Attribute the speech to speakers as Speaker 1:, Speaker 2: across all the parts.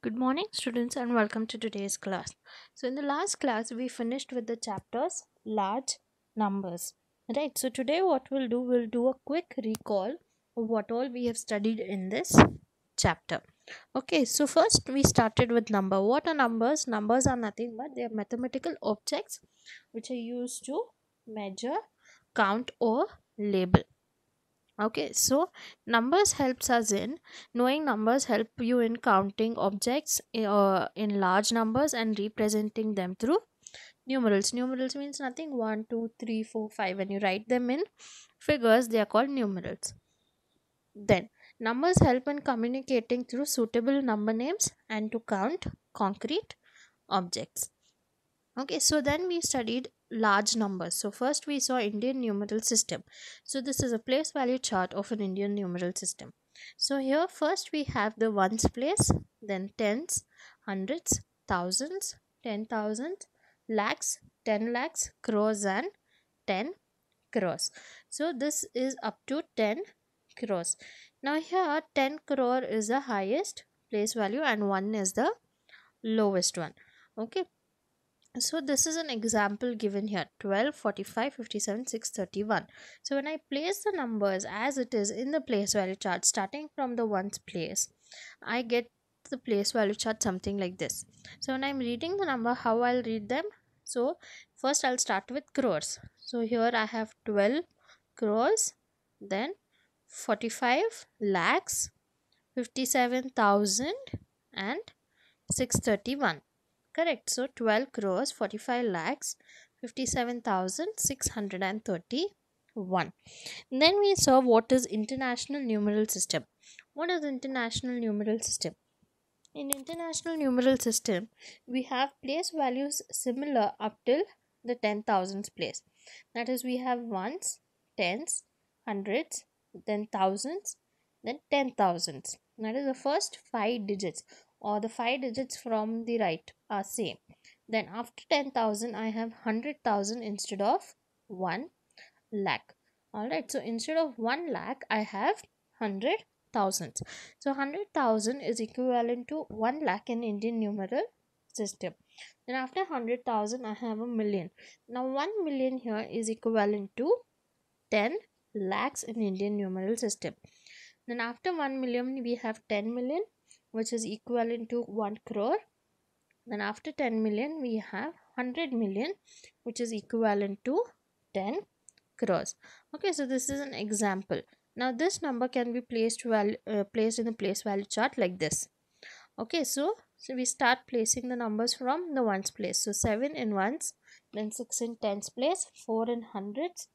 Speaker 1: Good morning students and welcome to today's class. So in the last class we finished with the chapters large numbers. Right. So today what we'll do we'll do a quick recall of what all we have studied in this chapter. Okay. So first we started with number. What are numbers? Numbers are nothing but they are mathematical objects which are used to measure, count or label okay so numbers helps us in knowing numbers help you in counting objects eh, uh, in large numbers and representing them through numerals numerals means nothing One, two, three, four, five. when you write them in figures they are called numerals then numbers help in communicating through suitable number names and to count concrete objects okay so then we studied large numbers. So first we saw Indian numeral system. So this is a place value chart of an Indian numeral system. So here first we have the ones place, then tens, hundreds, thousands, ten thousands, lakhs, ten lakhs, crores and ten crores. So this is up to 10 crores. Now here 10 crore is the highest place value and 1 is the lowest one. Okay so this is an example given here 12 45 57 631 so when i place the numbers as it is in the place value chart starting from the ones place i get the place value chart something like this so when i'm reading the number how i'll read them so first i'll start with crores so here i have 12 crores then 45 lakhs 57000 and 631 correct so 12 crores 45 lakhs 57631 then we saw what is international numeral system what is international numeral system in international numeral system we have place values similar up till the 10000s place that is we have ones tens hundreds then thousands then ten thousands that is the first five digits or the five digits from the right are same then after 10000 i have 100000 instead of 1 lakh all right so instead of 1 lakh i have 100000 so 100000 is equivalent to 1 lakh in indian numeral system then after 100000 i have a million now 1 million here is equivalent to 10 lakhs in indian numeral system then after 1 million we have 10 million which is equivalent to 1 crore then after 10 million we have 100 million which is equivalent to 10 crores okay so this is an example now this number can be placed well uh, placed in the place value chart like this okay so so we start placing the numbers from the ones place so 7 in ones then 6 in tens place 4 in hundreds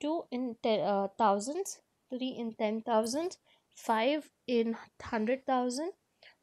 Speaker 1: 2 in te- uh, thousands 3 in ten thousands 5 in hundred thousand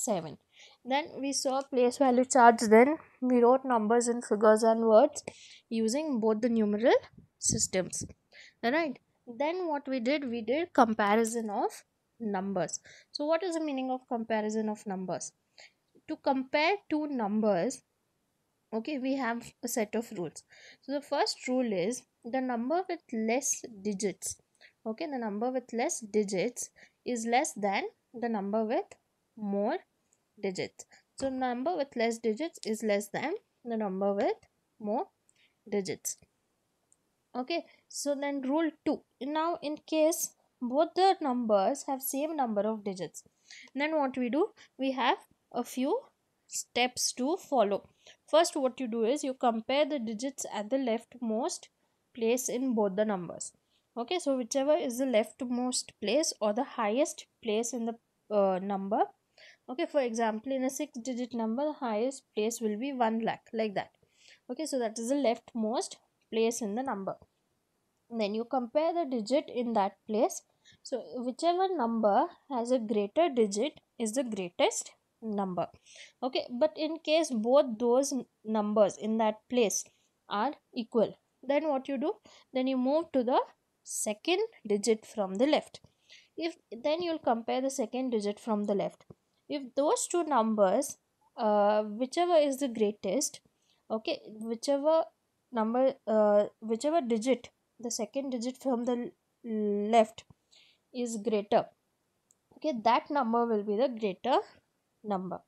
Speaker 1: 7 then we saw place value charts. then we wrote numbers and figures and words using both the numeral systems all right then what we did we did comparison of numbers so what is the meaning of comparison of numbers to compare two numbers okay we have a set of rules so the first rule is the number with less digits okay the number with less digits is less than the number with more digits. So number with less digits is less than the number with more digits. Okay, so then rule 2. Now in case both the numbers have same number of digits, then what we do? We have a few steps to follow. First what you do is you compare the digits at the leftmost place in both the numbers. Okay, so whichever is the leftmost place or the highest place in the uh, number okay for example in a six digit number the highest place will be 1 lakh like that okay so that is the leftmost place in the number and then you compare the digit in that place so whichever number has a greater digit is the greatest number okay but in case both those numbers in that place are equal then what you do then you move to the second digit from the left if then you'll compare the second digit from the left if those two numbers uh, whichever is the greatest okay whichever number uh, whichever digit the second digit from the left is greater okay that number will be the greater number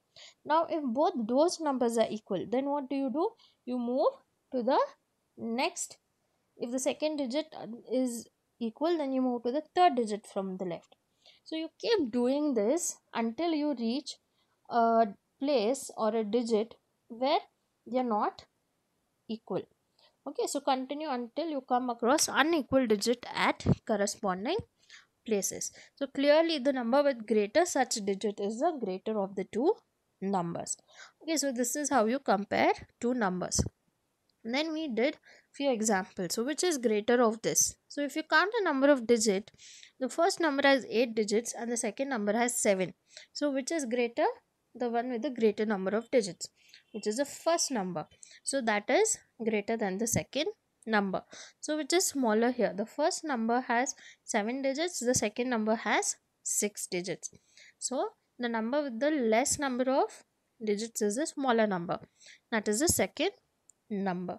Speaker 1: now if both those numbers are equal then what do you do you move to the next if the second digit is equal then you move to the third digit from the left so you keep doing this until you reach a place or a digit where they are not equal okay so continue until you come across unequal digit at corresponding places so clearly the number with greater such digit is the greater of the two numbers okay so this is how you compare two numbers and then we did few examples so which is greater of this so if you count the number of digit the first number has 8 digits and the second number has 7 so which is greater the one with the greater number of digits which is the first number so that is greater than the second number so which is smaller here the first number has 7 digits the second number has 6 digits so the number with the less number of digits is a smaller number that is the second number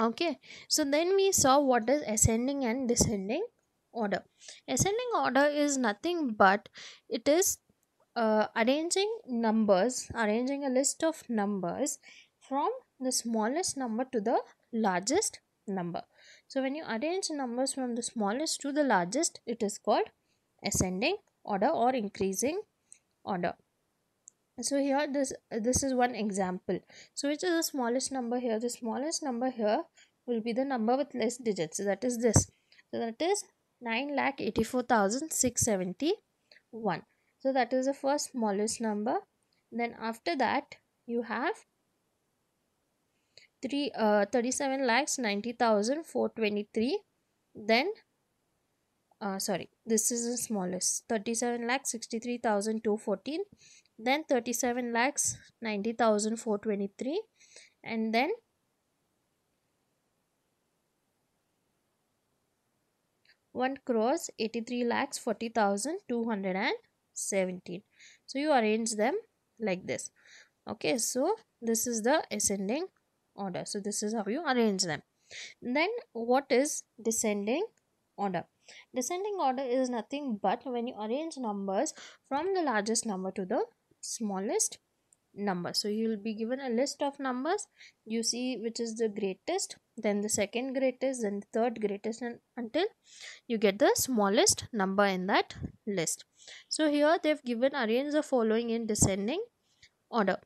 Speaker 1: okay so then we saw what is ascending and descending order ascending order is nothing but it is uh, arranging numbers arranging a list of numbers from the smallest number to the largest number so when you arrange numbers from the smallest to the largest it is called ascending order or increasing order so here this this is one example so which is the smallest number here the smallest number here will be the number with less digits so that is this so that is 9 lakh 84671 so that is the first smallest number then after that you have 3 uh, 37 lakhs 90423 then uh, sorry this is the smallest 37 lakh 63214 then 37 lakhs 90423 and then one crores 83 lakhs 40,217 so you arrange them like this okay so this is the ascending order so this is how you arrange them then what is descending order descending order is nothing but when you arrange numbers from the largest number to the smallest number so you will be given a list of numbers you see which is the greatest then the second greatest then the third greatest and until you get the smallest number in that list so here they've given arrange the following in descending order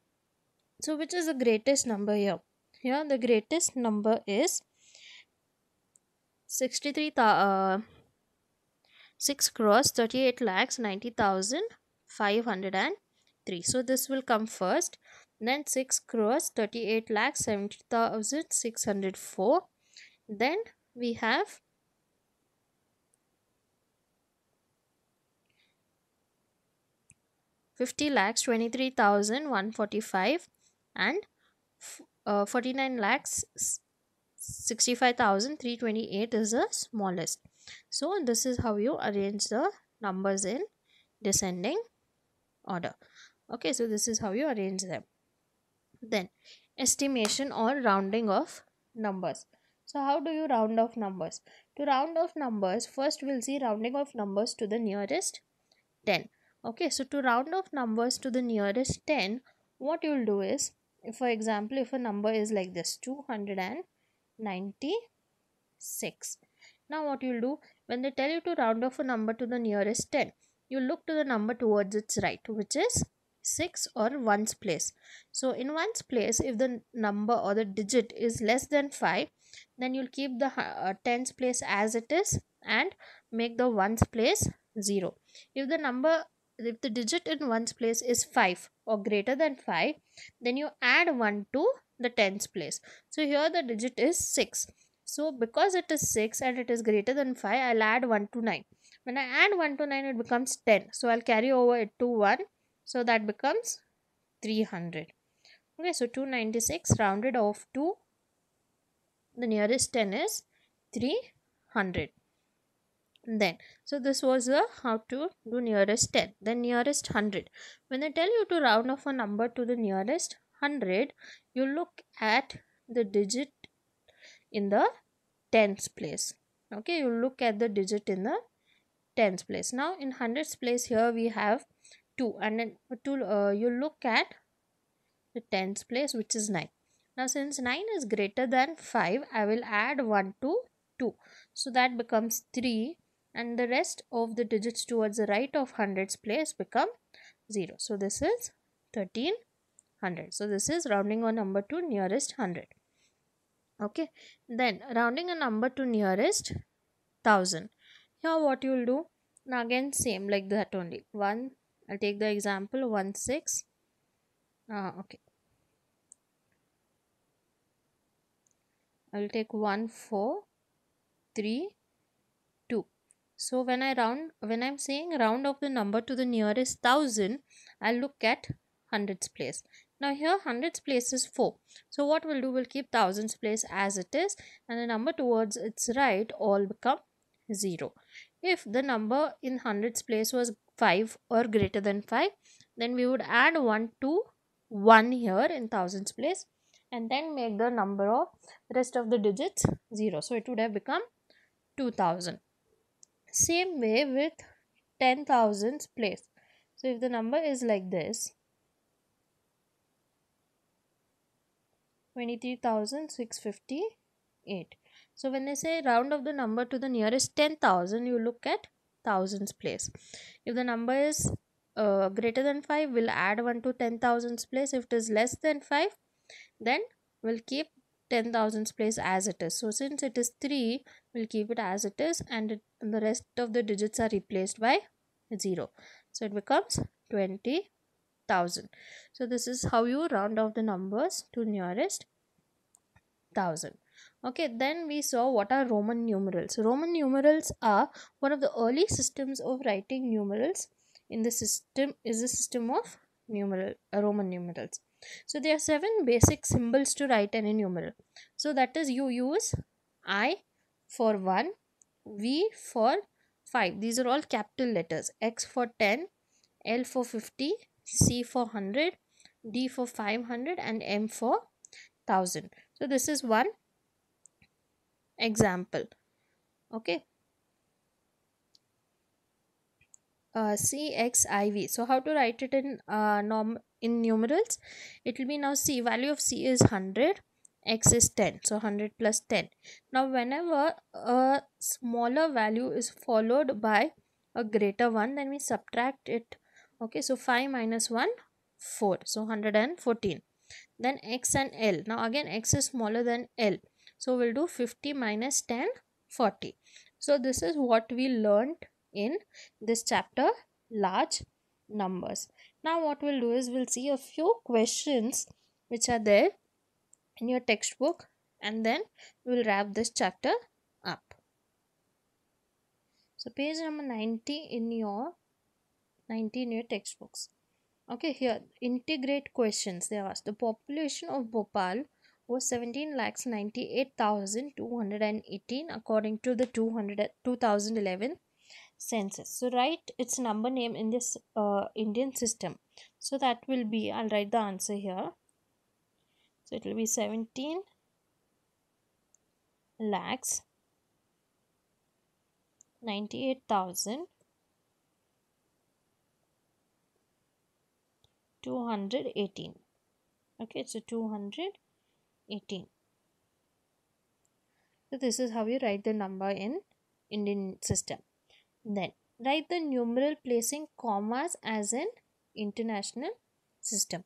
Speaker 1: so which is the greatest number here here the greatest number is 63 uh, 6 crores 38 lakhs 90500 and 3 so this will come first then 6 crores 38 lakh 70,604 then we have Fifty lakhs twenty three thousand one forty five and uh, forty nine lakhs sixty five thousand three twenty eight is the smallest. So this is how you arrange the numbers in descending order okay so this is how you arrange them then estimation or rounding of numbers so how do you round off numbers to round off numbers first we'll see rounding of numbers to the nearest 10 okay so to round off numbers to the nearest 10 what you'll do is for example if a number is like this 296 now what you'll do when they tell you to round off a number to the nearest 10 you look to the number towards its right which is 6 or 1's place. So in 1's place if the number or the digit is less than 5 then you'll keep the uh, tens place as it is and make the ones place 0. If the number if the digit in ones place is 5 or greater than 5 then you add 1 to the tens place. So here the digit is 6. So because it is 6 and it is greater than 5 I'll add 1 to 9. When I add 1 to 9 it becomes 10. So I'll carry over it to 1 so that becomes 300. Okay, so 296 rounded off to the nearest 10 is 300. Then, so this was the how to do nearest 10. Then nearest 100. When they tell you to round off a number to the nearest 100, you look at the digit in the tens place. Okay, you look at the digit in the tens place. Now in hundreds place here we have 2 and then to, uh, you look at the tens place which is 9 now since 9 is greater than 5 i will add 1 to 2 so that becomes 3 and the rest of the digits towards the right of hundreds place become 0 so this is 1300 so this is rounding a number to nearest 100 okay then rounding a number to nearest 1000 here what you'll do now again same like that only 1 I'll take the example 1 6 uh, okay I will take 1 4 3 2 so when I round when I'm saying round of the number to the nearest thousand I'll look at hundreds place now here hundreds place is 4 so what we'll do we'll keep thousands place as it is and the number towards its right all become 0 if the number in hundreds place was 5 or greater than 5 then we would add 1 to 1 here in thousands place and then make the number of rest of the digits 0 so it would have become 2000 same way with 10000s place so if the number is like this 23658 so when I say round of the number to the nearest 10,000, you look at thousands place. If the number is uh, greater than 5, we'll add 1 to 10,000s place. If it is less than 5, then we'll keep 10,000s place as it is. So since it is 3, we'll keep it as it is and, it, and the rest of the digits are replaced by 0. So it becomes 20,000. So this is how you round off the numbers to nearest 1000. Okay, then we saw what are Roman numerals. Roman numerals are one of the early systems of writing numerals. In the system is the system of numeral uh, Roman numerals. So there are seven basic symbols to write any numeral. So that is you use I for 1, V for 5. These are all capital letters. X for 10, L for 50, C for 100, D for 500 and M for 1000. So this is one example okay uh, CXIV. So how to write it in uh, norm in numerals? It will be now C value of C is 100, X is 10. So 100 plus 10. Now whenever a smaller value is followed by a greater one, then we subtract it. Okay, so 5 minus 1, 4. So 114. Then X and L. Now again X is smaller than L. So we'll do 50 minus 10, 40. So this is what we learned in this chapter, large numbers. Now what we'll do is we'll see a few questions which are there in your textbook and then we'll wrap this chapter up. So page number 90 in your 90 in your textbooks. Okay, here integrate questions. They ask the population of Bhopal was 17 lakhs 98,218 according to the 2011 census. So write its number name in this uh, Indian system. So that will be, I'll write the answer here. So it will be 17 lakhs ninety eight thousand two hundred eighteen. okay so 200 18 so this is how you write the number in indian system then write the numeral placing commas as in international system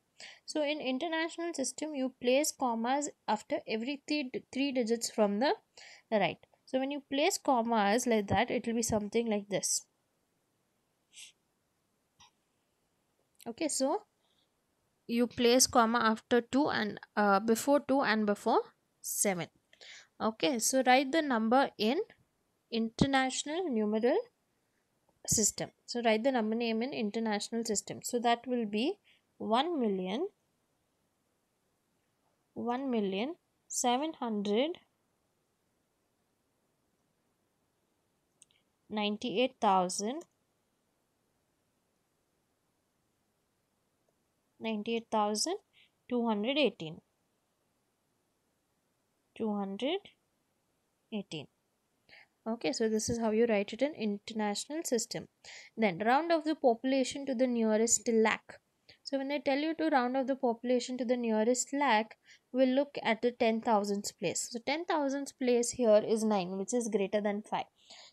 Speaker 1: so in international system you place commas after every three, three digits from the right so when you place commas like that it will be something like this okay so you place comma after 2 and uh, before 2 and before 7 okay so write the number in international numeral system so write the number name in international system so that will be 1 million 1 million 700 98,000 98218 218 okay so this is how you write it in international system then round of the population to the nearest lakh so when they tell you to round of the population to the nearest lakh we'll look at the 10000th place so 10000th place here is 9 which is greater than 5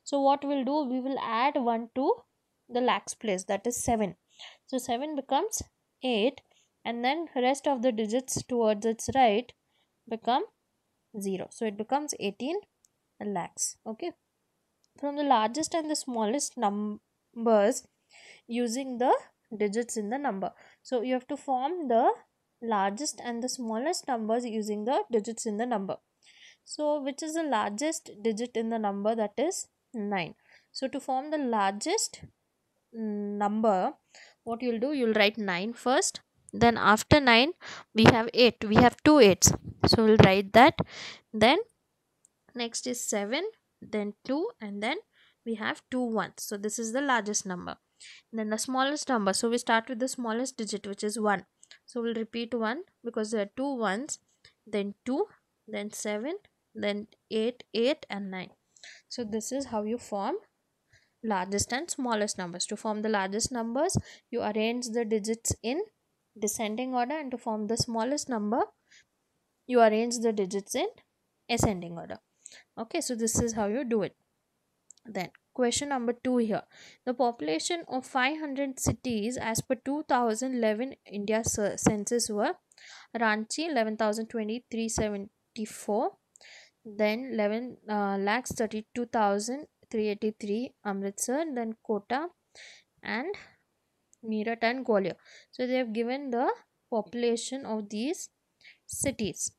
Speaker 1: so what we'll do we will add 1 to the lakhs place that is 7 so 7 becomes 8 and then rest of the digits towards its right become 0 so it becomes 18 lakhs okay from the largest and the smallest numbers using the digits in the number so you have to form the largest and the smallest numbers using the digits in the number so which is the largest digit in the number that is 9 so to form the largest number what you'll do you'll write 9 first then after 9 we have 8 we have two 8s so we'll write that then next is 7 then 2 and then we have two ones so this is the largest number then the smallest number so we start with the smallest digit which is 1 so we'll repeat 1 because there are two ones then 2 then 7 then 8 8 and 9 so this is how you form largest and smallest numbers. To form the largest numbers, you arrange the digits in descending order and to form the smallest number, you arrange the digits in ascending order. Okay, so this is how you do it. Then question number 2 here. The population of 500 cities as per 2011 India census were Ranchi 11,02374 then 11 uh, lakhs 32,000 383 Amritsar then Kota and Meerut and Gwalior so they have given the population of these cities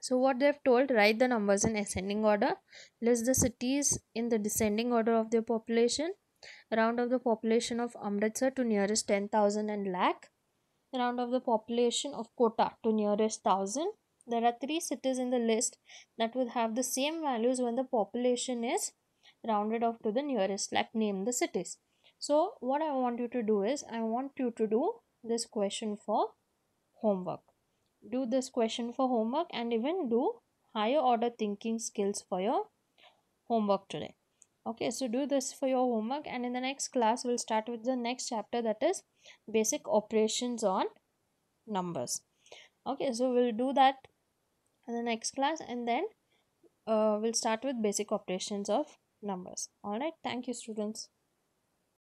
Speaker 1: so what they have told write the numbers in ascending order list the cities in the descending order of their population round of the population of Amritsar to nearest 10,000 and lakh round of the population of Kota to nearest 1000 there are three cities in the list that will have the same values when the population is rounded off to the nearest like name the cities so what i want you to do is i want you to do this question for homework do this question for homework and even do higher order thinking skills for your homework today okay so do this for your homework and in the next class we'll start with the next chapter that is basic operations on numbers okay so we'll do that in the next class and then uh, we'll start with basic operations of numbers. Alright, thank you students.